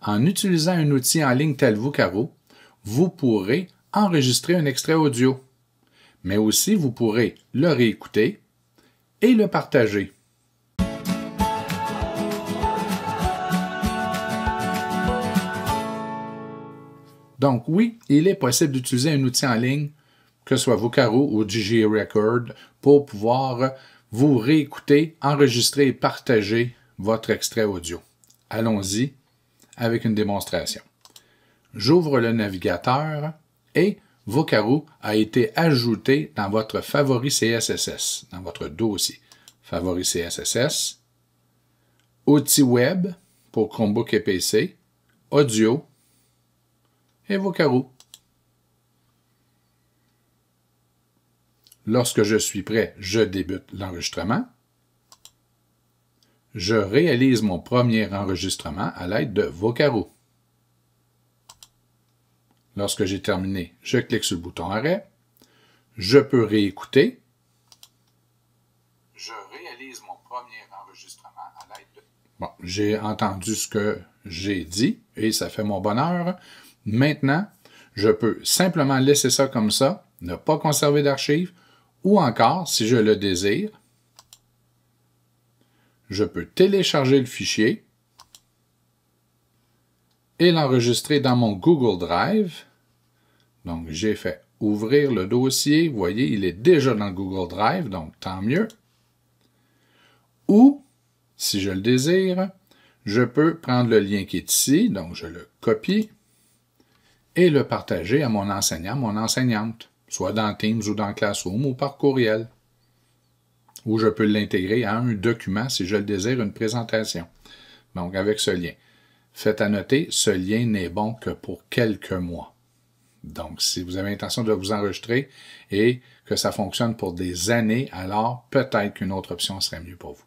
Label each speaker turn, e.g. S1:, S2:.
S1: En utilisant un outil en ligne tel Vocaro, vous pourrez enregistrer un extrait audio, mais aussi vous pourrez le réécouter et le partager. Donc oui, il est possible d'utiliser un outil en ligne, que ce soit Vocaro ou DJ Record, pour pouvoir vous réécouter, enregistrer et partager votre extrait audio. Allons-y avec une démonstration. J'ouvre le navigateur et Vocaro a été ajouté dans votre favori CSSS, dans votre dossier. Favori CSS, outils web pour Chromebook et PC, audio et Vocaro. Lorsque je suis prêt, je débute l'enregistrement je réalise mon premier enregistrement à l'aide de Vocaro. Lorsque j'ai terminé, je clique sur le bouton Arrêt. Je peux réécouter. Je réalise mon premier enregistrement à l'aide de... Bon, j'ai entendu ce que j'ai dit et ça fait mon bonheur. Maintenant, je peux simplement laisser ça comme ça, ne pas conserver d'archives ou encore, si je le désire, je peux télécharger le fichier et l'enregistrer dans mon Google Drive. Donc, j'ai fait ouvrir le dossier. Vous voyez, il est déjà dans Google Drive, donc tant mieux. Ou, si je le désire, je peux prendre le lien qui est ici, donc je le copie et le partager à mon enseignant, mon enseignante, soit dans Teams ou dans Classroom ou par courriel ou je peux l'intégrer à un document si je le désire, une présentation. Donc, avec ce lien. Faites à noter, ce lien n'est bon que pour quelques mois. Donc, si vous avez l'intention de vous enregistrer et que ça fonctionne pour des années, alors peut-être qu'une autre option serait mieux pour vous.